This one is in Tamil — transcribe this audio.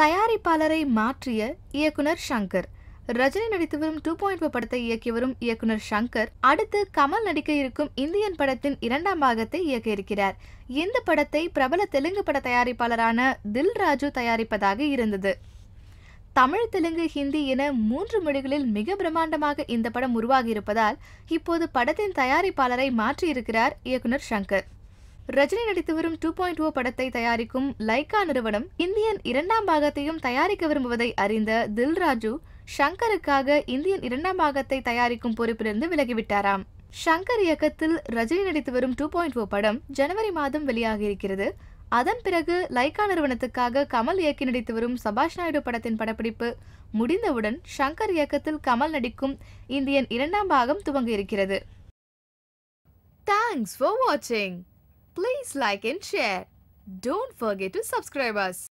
தயாரிப்பாளரை மாற்றிய இயக்குனர் சங்கர் ரஜினி நடித்து வரும் டூ பாயிண்ட் ஃபோர் படத்தை இயக்கி வரும் இயக்குனர் சங்கர் அடுத்து கமல் நடிக்க இருக்கும் இந்தியன் படத்தின் இரண்டாம் பாகத்தை இயக்க இருக்கிறார் இந்த படத்தை பிரபல தெலுங்கு பட தயாரிப்பாளரான தில் ராஜு தயாரிப்பதாக இருந்தது தமிழ் தெலுங்கு ஹிந்தி என மூன்று மொழிகளில் மிக பிரம்மாண்டமாக இந்த படம் உருவாகியிருப்பதால் இப்போது படத்தின் தயாரிப்பாளரை மாற்றியிருக்கிறார் இயக்குனர் சங்கர் ரஜினி நடித்து வரும் டூ பாயிண்ட் ஓ படத்தை தயாரிக்கும் லைகா நிறுவனம் இந்தியன் இரண்டாம் பாகத்தையும் தயாரிக்க விரும்புவதை அறிந்த தில்ராஜு ஷங்கருக்காக இந்தியன் இரண்டாம் பாகத்தை தயாரிக்கும் பொறுப்பிலிருந்து விலகிவிட்டாராம் ஷங்கர் இயக்கத்தில் ரஜினி நடித்து வரும் டூ பாயிண்ட் ஓ படம் ஜனவரி மாதம் இருக்கிறது அதன் பிறகு லைகா நிறுவனத்துக்காக கமல் இயக்கி நடித்து வரும் சபாஷ் நாயுடு படத்தின் படப்பிடிப்பு முடிந்தவுடன் ஷங்கர் இயக்கத்தில் கமல் நடிக்கும் இந்தியன் இரண்டாம் பாகம் துவங்க இருக்கிறது தேங்க்ஸ் ஃபார் வாட்சிங் Please like and share. Don't forget to subscribe us.